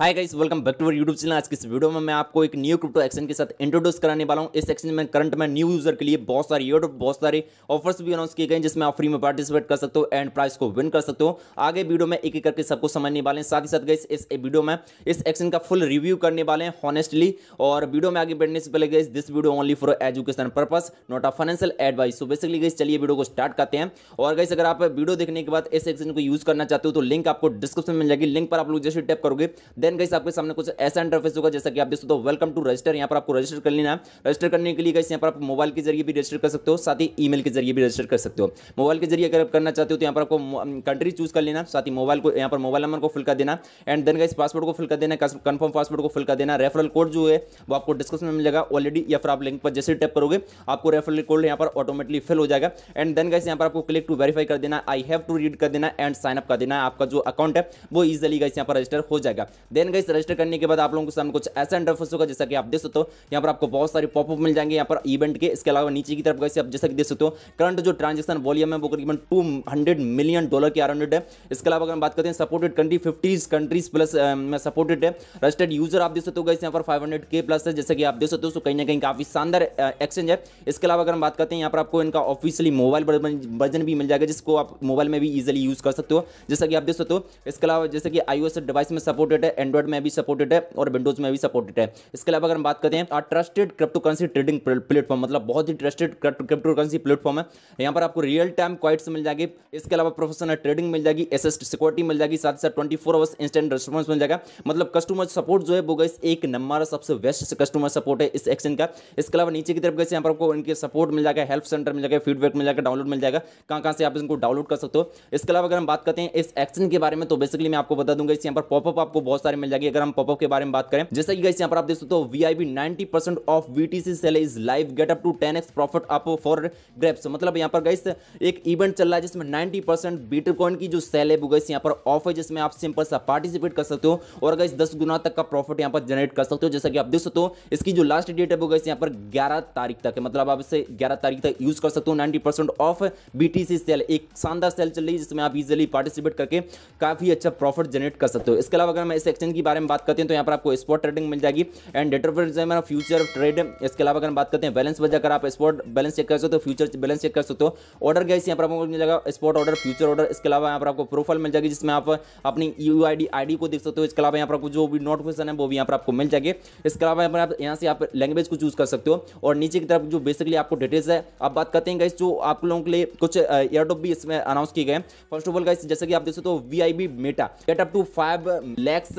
hi guys welcome back to our YouTube channel आज की इस वीडियो में मैं आपको एक न्यू क्रिप्टो एक्शन के साथ इंट्रोड्यूस कराने वाला हूं इस एक्सचेंज में करंट में न्यू यूजर के लिए बहुत सारे ईयर बहुत सारे ऑफर्स भी अनाउंस किए गए हैं जिसमें आप फ्री में पार्टिसिपेट कर सकते हो एंड प्राइस को विन कर सकते हो आगे वीडियो में एक एक करके सबको समझने वाले हैं साथ ही साथ गई इस वीडियो में इस एक्शन का फुल रिव्यू करने वाले हैं हॉनेस्टली और वीडियो में आगे बढ़ने से पहले guys this video only for education purpose not a financial advice so basically guys चलिए वीडियो को स्टार्ट करते हैं और गई अगर आप वीडियो देखने के बाद इस एक्शन को यूज करना चाहते हो तो लिंक आपको डिस्क्रिप्शन में मिल जाएगी लिंक पर आप लोग जैसे टैप करोगे देन गई आपके सामने कुछ ऐसा इंटरफेस होगा जैसा कि आप देख सकते हो वेलकम टू रजिस्टर यहाँ पर आपको रजिस्टर कर लेना रजिस्टर करने के लिए गई यहाँ पर आप मोबाइल के जरिए भी रजिस्टर कर सकते हो साथ ही ईमेल के जरिए भी रजिस्टर कर सकते हो मोबाइल के जरिए अगर आप करना चाहते हो तो यहाँ पर आपको कंट्री चूज कर लेना साथ ही मोबाइल को यहाँ पर मोबाइल नंबर को फिल कर देना एंड देन गाइस पासवर्ड को फिल कर देना कन्फर्म पासवर्ड को फिल कर देना रेफरल कोड जो है वो आपको डिस्क्रिप्शन में मिलेगा ऑलरेडी या फिर आप लिंक पर जैसे टैप करोगे आपको रेफरल कोड यहाँ पर ऑटोमेटिकली फिल हो जाएगा एंड देन गाइस यहाँ पर आपको क्लिक टू वेरीफाई कर देना आई हैव टू रीड कर देना एंड साइनअप कर देना आपका जो अकाउंट है वो इजिली गाइस यहाँ पर रजिस्टर हो जाएगा देन गई रजिस्टर करने के बाद आप लोगों के सामने कुछ ऐसा इंटरफेस होगा जैसा कि आप देख सकते हो यहाँ पर आपको बहुत सारे पॉपअप मिल जाएंगे यहाँ पर इवेंट के इसके अलावा नीचे की तरफ गई आप जैसा कि देख सकते हो करंट जो ट्रांजेक्शन वॉल्यूम है वो करीबन टू मिलियन डॉलर की अराउंड है इसके अलावा अगर हम बात करते हैं supported country fifties countries plus में सपोर्टेड है रजिस्टर्ड यूजर आप देख सकते हो गई यहाँ पर फाइव के प्लस है जैसे कि आप देख सकते हो कहीं ना कहीं काफी शानदार एक्सचेंज है इसके अलावा अगर हम बात करते हैं यहाँ पर आपको इनका ऑफिशियली मोबाइल वर्जन भी मिल जाएगा जिसको आप मोबाइल में भी इजिली यूज कर सकते हो जैसा कि आप देख सकते हो इसके अलावा जैसे कि आईओएस डिवाइस में सपोर्टेड है एंड्रॉइड में भी सपोर्टेड है और विंडोज में भी सपोर्टेड है इसके अलावा अगर हम बात करते हैं trusted crypto currency trading platform मतलब बहुत ही ट्रस्टेड क्रिप्टो करेंसी प्लेटफॉर्म है यहाँ पर आपको रियल टाइम क्वाइट्स मिल जाएगी इसके अलावा प्रोफेशनल ट्रेडिंग मिल जाएगी एसेस्ट सिक्योरिटी मिल जाएगी साथ ही साथ twenty four hours instant response मिल जाएगा मतलब कस्टमर सपोर्ट जो है वो गई एक नंबर सबसे बेस्ट कस्टमर सपोर्ट है इस एक्शन का इसके अलावा नीचे की तरफ गए यहाँ पर आपको इनके सपोर्ट मिल जाएगा हेल्प सेंटर मिल जाएगा फीडबैक मिल जाएगा डाउनलोड मिल जाएगा कहाँ कहाँ से आप इनको डाउनलोड कर सकते हो इसके अलावा अगर हम बात करते हैं इस एक्शन के बारे में तो बेसिकली मैं आपको बता दूंगा इस यहाँ पर पॉपअप आपको बहुत सारी मिल जाएगी अगर हम पॉपअप के बारे में बात करें जैसे कि यहाँ पर आप देख सकते हो V I B ninety percent of BTC sale is live get up to ten x profit up for grabs मतलब यहाँ पर गई एक इवेंट चल रहा है जिसमें नाइनटी परसेंट बीटकॉइन की जो सेल है वो गई यहाँ पर ऑफ है जिसमें आप सिंपल सा पार्टिसिपेट कर सकते हो और गई दस गुना तक का प्रॉफिट यहाँ पर जनरेट कर सकते हो जैसा कि आप देख सकते हो इसकी जो लास्ट डेट है वो गई यहाँ पर ग्यारह तारीख तक है मतलब आप इसे ग्यारह तारीख तक यूज कर सकते हो ninety percent of BTC sale एक शानदार सेल चल रही है जिसमें आप इजिली पार्टिसिपेट करके काफी अच्छा प्रॉफिट जनरेट कर सकते हो इसके अलावा अगर मैं इसे एक्सचेंज के बारे में बात करते हैं तो यहाँ पर आपको स्पॉट ट्रेडिंग मिल जाएगी and data of future trade इसके अलावा अगर बात करते हैं बैलेंस वजह अगर आप स्पॉट बैलेंस चेक कर सकते हो फ्यूचर बैलेंस चेक कर सकते हो ऑर्डर गैस यहाँ पर आपको मिल जाएगा स्पॉट ऑर्डर फ्यूचर ऑर्डर इसके अलावा यहाँ पर आपको प्रोफाइल मिल जाएगी जिसमें आप अपनी यू आई को देख सकते हो इसके अलावा यहाँ पर आपको जो भी नोटिफिकेशन है वो भी यहाँ पर आपको मिल जाएगी इसके अलावा यहाँ पर आप यहाँ से आप लैंग्वेज को चूज कर सकते हो और नीचे की तरफ जो बेसिकली आपको डिटेल्स है आप बात करते हैं गैस जो आप लोगों के लिए कुछ एयरटॉप भी इसमें अनाउंस किए गए फर्स्ट ऑफ ऑल गाइस जैसे कि आप देख सकते हो V I B meta get up to five lakhs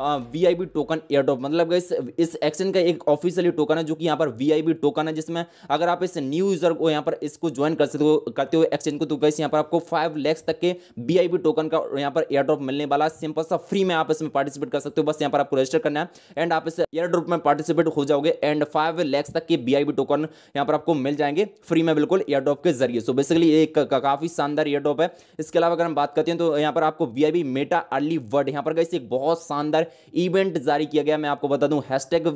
V token airdrop मतलब इस इस एक्सचेंज का एक ऑफिशियली टोकन है जो कि यहाँ पर वी टोकन है जिसमें अगर आप इस न्यू यूजर को यहाँ पर इसको ज्वाइन कर सकते हो करते हो एक्सचेंज को तो गैस यहाँ पर आपको फाइव लैक्स तक के वी टोकन का यहाँ पर एयरड्रॉप मिलने वाला सिंपल सा फ्री में आप इसमें पार्टिसिपेट कर सकते हो बस यहाँ पर आपको रजिस्टर करना है एंड आप इस एयरड्रॉप में पार्टिसिपेट हो जाओगे एंड फाइव लैक्स तक के वी टोकन यहाँ पर आपको मिल जाएंगे फ्री में बिल्कुल एयरड्रॉप के जरिए सो बेसिकली एक काफी शानदार एयरड्रॉप है इसके अलावा अगर हम बात करते हैं तो यहाँ पर आपको वी मेटा अर्ली वर्ड यहाँ पर गैस एक बहुत शानदार इवेंट जारी किया गया मैं आपको बता दूं hashtag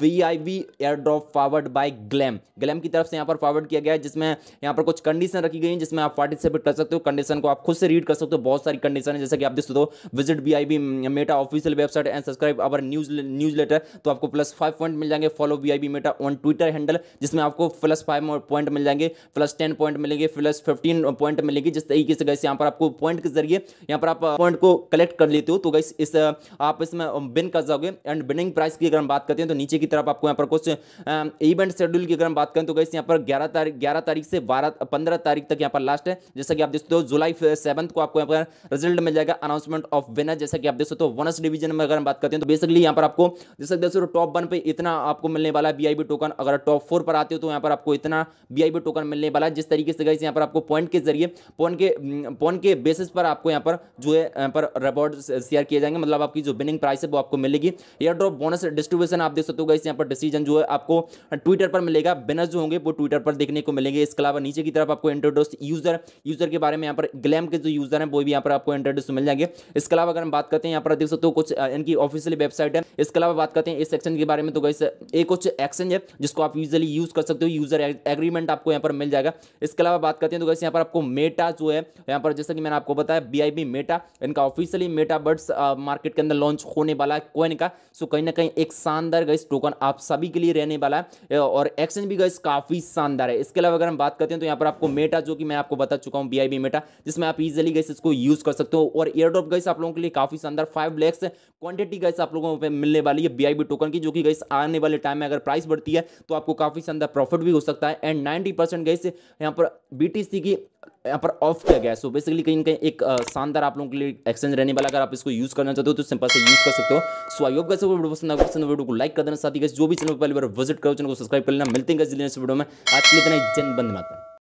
V I V air drop forward by Glam Glam की तरफ से यहाँ पर फॉरवर्ड किया गया जिसमें यहाँ पर कुछ कंडीशन रखी गई है जिसमें आप पार्टिसिपेट कर सकते हो कंडीशन को आप खुद से रीड कर सकते हो बहुत सारी कंडीशन है जैसे कि आप देख सकते हो visit V I V meta official website and subscribe our news news letter तो आपको प्लस फाइव पॉइंट मिल जाएंगे follow V I V meta on Twitter handle जिसमें आपको प्लस फाइव पॉइंट मिल जाएंगे प्लस टेन पॉइंट मिलेंगे प्लस फिफ्टीन पॉइंट मिलेगी जिस तरीके से गैस यहाँ पर आपको पॉइंट के जरिए यहाँ पर आप पॉइंट को कलेक्ट कर लेते हो तो गैस इस आप आप इसमें बिन कर जाओगे एंड बिनिंग प्राइस की अगर हम बात करते हैं तो नीचे की तरफ आपको यहाँ पर कुछ इवेंट शेड्यूल की अगर हम बात करें तो गई यहाँ पर ग्यारह तारीख ग्यारह तारीख से बारह पंद्रह तारीख तक यहाँ पर लास्ट है जैसा कि आप देख सकते हो जुलाई सेवंथ को आपको यहाँ पर रिजल्ट मिल जाएगा अनाउंसमेंट ऑफ विनर जैसा कि आप देख सकते हो वनस डिवीजन में अगर हम बात करते हैं तो बेसिकली यहाँ पर आपको जैसा देख सकते हो टॉप वन पर इतना आपको मिलने वाला है बी टोकन अगर टॉप फोर पर आते हो तो यहाँ पर आपको इतना बी टोकन मिलने वाला है जिस तरीके से गई यहाँ पर आपको पॉइंट के जरिए पॉइंट के पॉइंट के बेसिस पर आपको यहाँ पर जो है यहाँ पर रिवॉर्ड शेयर किए जाएंगे मतलब आपकी जो बिन रनिंग प्राइस है वो आपको मिलेगी एयर ड्रॉप बोनस डिस्ट्रीब्यूशन आप देख सकते हो इस यहाँ पर डिसीजन जो है आपको ट्विटर पर मिलेगा बैनर्स जो होंगे वो ट्विटर पर देखने को मिलेंगे इसके अलावा नीचे की तरफ आपको इंट्रोड्यूस यूजर यूजर के बारे में यहाँ पर ग्लैम के जो यूजर है वो भी यहाँ पर आपको इंट्रोड्यूस मिल जाएंगे इसके अलावा अगर हम बात करते हैं यहाँ पर देख सकते हो कुछ इनकी ऑफिशियल वेबसाइट है इसके अलावा बात करते हैं इस सेक्शन के बारे में तो गई एक कुछ एक्सचेंज है जिसको आप यूजली यूज कर सकते हो यूजर एग्रीमेंट आपको यहाँ पर मिल जाएगा इसके अलावा बात करते हैं तो गई यहाँ पर आपको मेटा जो है यहाँ पर जैसा कि मैंने आपको बताया बी मेटा इनका ऑफिशियली मेटा बर्ड्स मार्केट के अंदर लॉन्च होने वाला है कोइन का सो कहीं ना कहीं एक शानदार गई टोकन आप सभी के लिए रहने वाला है और एक्सचेंज भी गई काफ़ी शानदार है इसके अलावा अगर हम बात करते हैं तो यहाँ पर आपको मेटा जो कि मैं आपको बता चुका हूँ बी मेटा जिसमें आप इजिली गई इसको यूज़ कर सकते हो और एयर ड्रॉप गई आप लोगों के लिए काफ़ी शानदार फाइव लैक्स क्वांटिटी गैस आप लोगों को मिलने वाली है बी टोकन की जो कि गैस आने वाले टाइम में अगर प्राइस बढ़ती है तो आपको काफ़ी शानदार प्रॉफिट भी हो सकता है एंड नाइन्टी परसेंट गैस यहाँ पर बी की यहाँ पर ऑफ किया गया है सो बेसिकली कहीं ना कहीं एक शानदार आप लोगों के लिए एक्सचेंज रहने वाला अगर आप इसको यूज करना चाहते हो तो सिंपल से यूज कर सकते हो सो आई होप कैसे वीडियो पसंद आगे पसंद वीडियो को लाइक कर देना साथ ही जो भी चैनल पहली बार विजिट करो चैनल को सब्सक्राइब कर लेना मिलते हैं वीडियो में आज के लिए इतना जन बंद माता